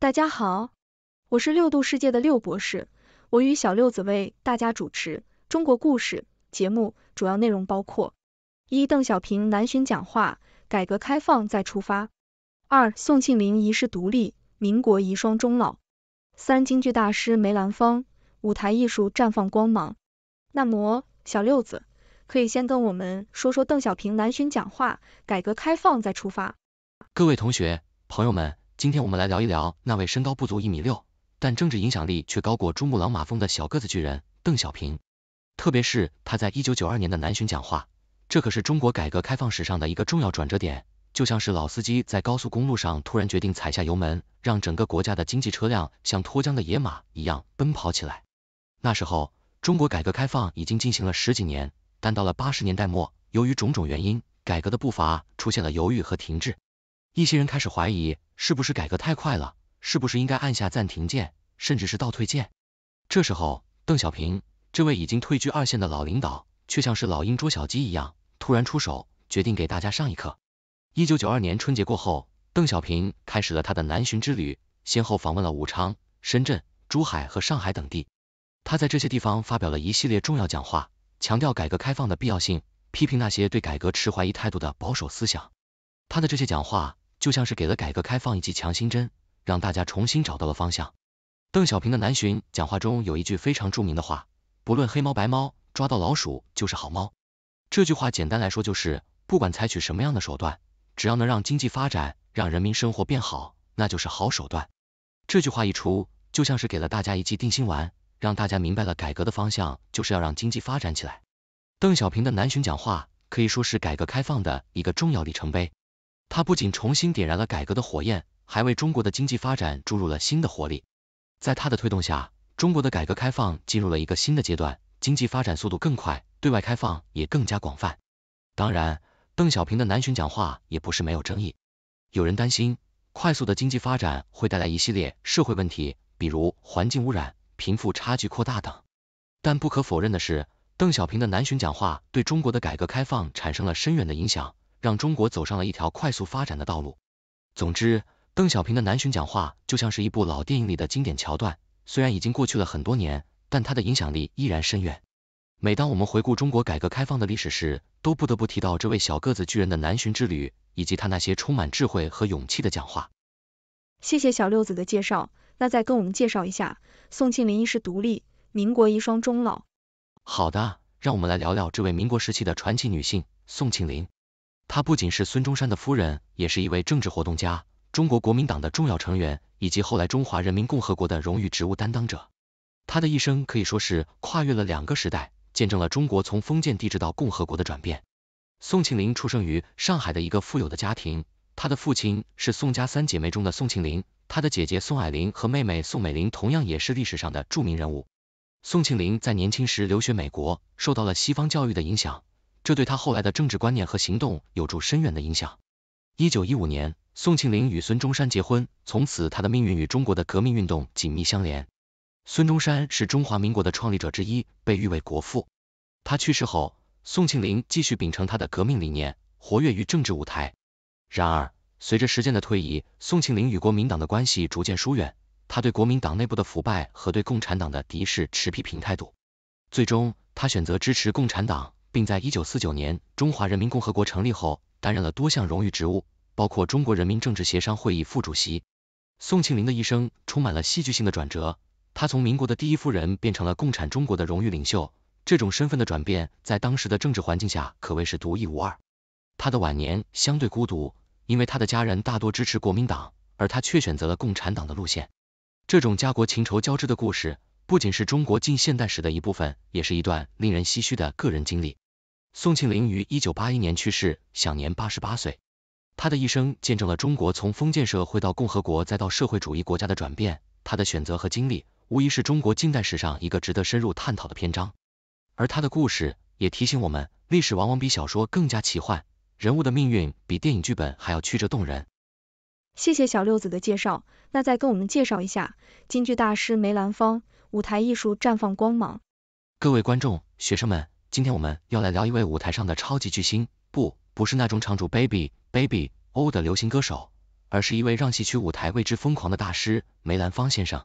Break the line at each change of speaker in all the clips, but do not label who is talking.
大家好，我是六度世界的六博士，我与小六子为大家主持中国故事节目，主要内容包括：一、邓小平南巡讲话，改革开放再出发；二、宋庆龄遗失独立，民国遗孀终老；三、京剧大师梅兰芳，舞台艺术绽放光芒。那么，小六子可以先跟我们说说邓小平南巡讲话，改革开放再出发。
各位同学、朋友们。今天我们来聊一聊那位身高不足一米六，但政治影响力却高过珠穆朗玛峰的小个子巨人邓小平。特别是他在一九九二年的南巡讲话，这可是中国改革开放史上的一个重要转折点，就像是老司机在高速公路上突然决定踩下油门，让整个国家的经济车辆像脱缰的野马一样奔跑起来。那时候，中国改革开放已经进行了十几年，但到了八十年代末，由于种种原因，改革的步伐出现了犹豫和停滞。一些人开始怀疑，是不是改革太快了？是不是应该按下暂停键，甚至是倒退键？这时候，邓小平这位已经退居二线的老领导，却像是老鹰捉小鸡一样，突然出手，决定给大家上一课。一九九二年春节过后，邓小平开始了他的南巡之旅，先后访问了武昌、深圳、珠海和上海等地。他在这些地方发表了一系列重要讲话，强调改革开放的必要性，批评那些对改革持怀疑态度的保守思想。他的这些讲话。就像是给了改革开放一剂强心针，让大家重新找到了方向。邓小平的南巡讲话中有一句非常著名的话：“不论黑猫白猫，抓到老鼠就是好猫。”这句话简单来说就是，不管采取什么样的手段，只要能让经济发展、让人民生活变好，那就是好手段。这句话一出，就像是给了大家一剂定心丸，让大家明白了改革的方向就是要让经济发展起来。邓小平的南巡讲话可以说是改革开放的一个重要里程碑。他不仅重新点燃了改革的火焰，还为中国的经济发展注入了新的活力。在他的推动下，中国的改革开放进入了一个新的阶段，经济发展速度更快，对外开放也更加广泛。当然，邓小平的南巡讲话也不是没有争议，有人担心快速的经济发展会带来一系列社会问题，比如环境污染、贫富差距扩大等。但不可否认的是，邓小平的南巡讲话对中国的改革开放产生了深远的影响。让中国走上了一条快速发展的道路。总之，邓小平的南巡讲话就像是一部老电影里的经典桥段，虽然已经过去了很多年，但它的影响力依然深远。每当我们回顾中国改革开放的历史时，都不得不提到这位小个子巨人的南巡之旅以及他那些充满智慧和勇气的讲话。
谢谢小六子的介绍，那再跟我们介绍一下宋庆龄一世独立，民国一双终老。
好的，让我们来聊聊这位民国时期的传奇女性宋庆龄。她不仅是孙中山的夫人，也是一位政治活动家，中国国民党的重要成员，以及后来中华人民共和国的荣誉职务担当者。她的一生可以说是跨越了两个时代，见证了中国从封建帝制到共和国的转变。宋庆龄出生于上海的一个富有的家庭，她的父亲是宋家三姐妹中的宋庆龄，她的姐姐宋霭龄和妹妹宋美龄同样也是历史上的著名人物。宋庆龄在年轻时留学美国，受到了西方教育的影响。这对他后来的政治观念和行动有着深远的影响。一九一五年，宋庆龄与孙中山结婚，从此他的命运与中国的革命运动紧密相连。孙中山是中华民国的创立者之一，被誉为国父。他去世后，宋庆龄继续秉承他的革命理念，活跃于政治舞台。然而，随着时间的推移，宋庆龄与国民党的关系逐渐疏远，他对国民党内部的腐败和对共产党的敌视持批评态度。最终，他选择支持共产党。并在一九四九年中华人民共和国成立后，担任了多项荣誉职务，包括中国人民政治协商会议副主席。宋庆龄的一生充满了戏剧性的转折，她从民国的第一夫人变成了共产中国的荣誉领袖，这种身份的转变在当时的政治环境下可谓是独一无二。她的晚年相对孤独，因为她的家人大多支持国民党，而她却选择了共产党的路线。这种家国情仇交织的故事，不仅是中国近现代史的一部分，也是一段令人唏嘘的个人经历。宋庆龄于一九八一年去世，享年八十八岁。他的一生见证了中国从封建社会到共和国再到社会主义国家的转变。他的选择和经历，无疑是中国近代史上一个值得深入探讨的篇章。而他的故事也提醒我们，历史往往比小说更加奇幻，人物的命运比电影剧本还要曲折动人。
谢谢小六子的介绍，那再跟我们介绍一下京剧大师梅兰芳，舞台艺术绽放光芒。
各位观众，学生们。今天我们要来聊一位舞台上的超级巨星，不，不是那种唱主 baby baby o 的流行歌手，而是一位让戏曲舞台为之疯狂的大师——梅兰芳先生。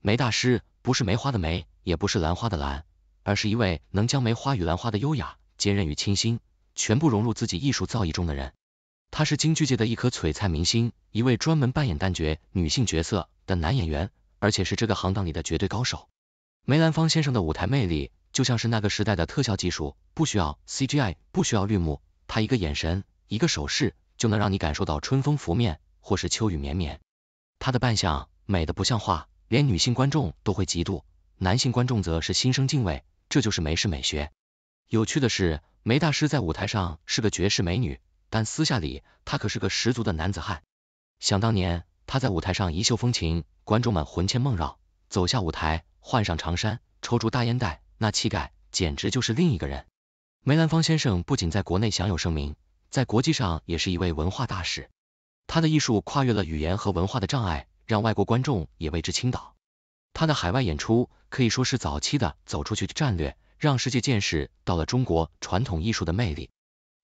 梅大师不是梅花的梅，也不是兰花的兰，而是一位能将梅花与兰花的优雅、坚韧与清新全部融入自己艺术造诣中的人。他是京剧界的一颗璀璨明星，一位专门扮演旦角、女性角色的男演员，而且是这个行当里的绝对高手。梅兰芳先生的舞台魅力。就像是那个时代的特效技术，不需要 CGI，不需要绿幕，他一个眼神，一个手势，就能让你感受到春风拂面，或是秋雨绵绵。他的扮相美得不像话，连女性观众都会嫉妒，男性观众则是心生敬畏。这就是梅式美学。有趣的是，梅大师在舞台上是个绝世美女，但私下里她可是个十足的男子汉。想当年，她在舞台上一袖风情，观众们魂牵梦绕；走下舞台，换上长衫，抽出大烟袋。那气概简直就是另一个人。梅兰芳先生不仅在国内享有盛名，在国际上也是一位文化大使。他的艺术跨越了语言和文化的障碍，让外国观众也为之倾倒。他的海外演出可以说是早期的走出去战略，让世界见识到了中国传统艺术的魅力。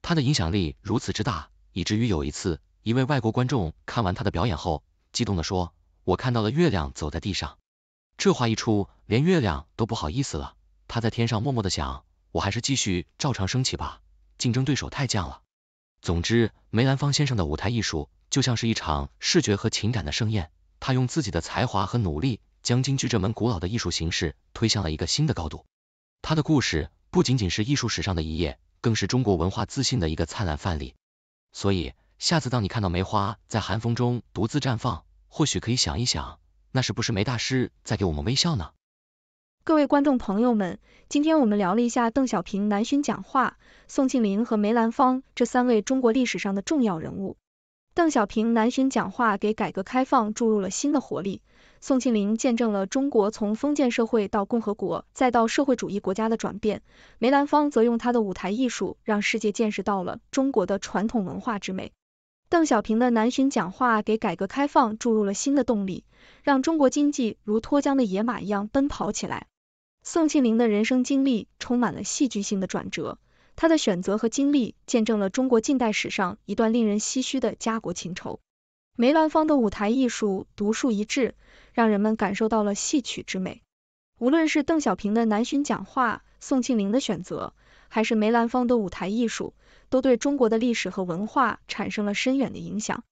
他的影响力如此之大，以至于有一次，一位外国观众看完他的表演后，激动的说：“我看到了月亮走在地上。”这话一出，连月亮都不好意思了。他在天上默默的想，我还是继续照常升起吧，竞争对手太犟了。总之，梅兰芳先生的舞台艺术就像是一场视觉和情感的盛宴，他用自己的才华和努力，将京剧这门古老的艺术形式推向了一个新的高度。他的故事不仅仅是艺术史上的一页，更是中国文化自信的一个灿烂范例。所以，下次当你看到梅花在寒风中独自绽放，或许可以想一想，那是不是梅大师在给我们微笑呢？
各位观众朋友们，今天我们聊了一下邓小平南巡讲话、宋庆龄和梅兰芳这三位中国历史上的重要人物。邓小平南巡讲话给改革开放注入了新的活力；宋庆龄见证了中国从封建社会到共和国再到社会主义国家的转变；梅兰芳则用他的舞台艺术让世界见识到了中国的传统文化之美。邓小平的南巡讲话给改革开放注入了新的动力，让中国经济如脱缰的野马一样奔跑起来。宋庆龄的人生经历充满了戏剧性的转折，她的选择和经历见证了中国近代史上一段令人唏嘘的家国情仇。梅兰芳的舞台艺术独树一帜，让人们感受到了戏曲之美。无论是邓小平的南巡讲话、宋庆龄的选择，还是梅兰芳的舞台艺术，都对中国的历史和文化产生了深远的影响。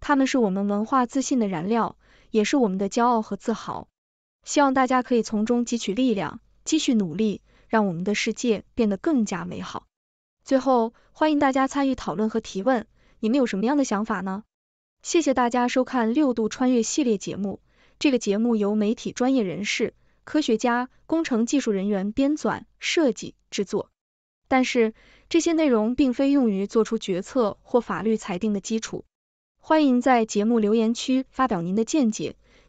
他们是我们文化自信的燃料，也是我们的骄傲和自豪。希望大家可以从中汲取力量，继续努力，让我们的世界变得更加美好。最后，欢迎大家参与讨论和提问，你们有什么样的想法呢？谢谢大家收看六度穿越系列节目。这个节目由媒体专业人士、科学家、工程技术人员编纂、设计、制作，但是这些内容并非用于做出决策或法律裁定的基础。欢迎在节目留言区发表您的见解。